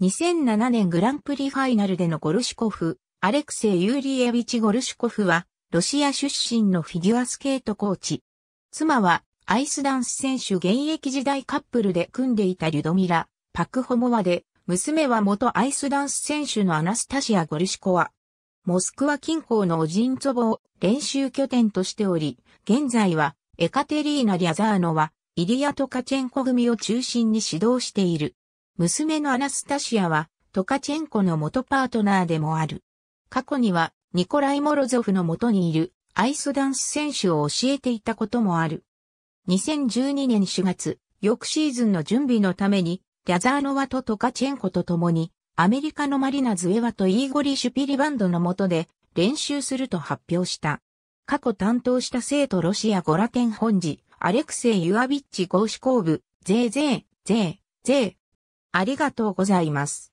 2007年グランプリファイナルでのゴルシュコフ、アレクセイ・ユーリエビチ・ゴルシュコフは、ロシア出身のフィギュアスケートコーチ。妻は、アイスダンス選手現役時代カップルで組んでいたリュドミラ、パクホモワで、娘は元アイスダンス選手のアナスタシア・ゴルシコワ。モスクワ近郊のオジンツォボを練習拠点としており、現在は、エカテリーナ・リャザーノは、イリア・トカチェンコ組を中心に指導している。娘のアナスタシアは、トカチェンコの元パートナーでもある。過去には、ニコライ・モロゾフの元にいるアイスダンス選手を教えていたこともある。2012年4月、翌シーズンの準備のために、リャザーノワとトカチェンコと共に、アメリカのマリナ・ズエワとイーゴリ・シュピリバンドの下で練習すると発表した。過去担当した生徒ロシアゴラテン本寺、アレクセイ・ユアビッチ・ゴーシコーブ、ゼーゼー、ゼー、ゼー、ありがとうございます。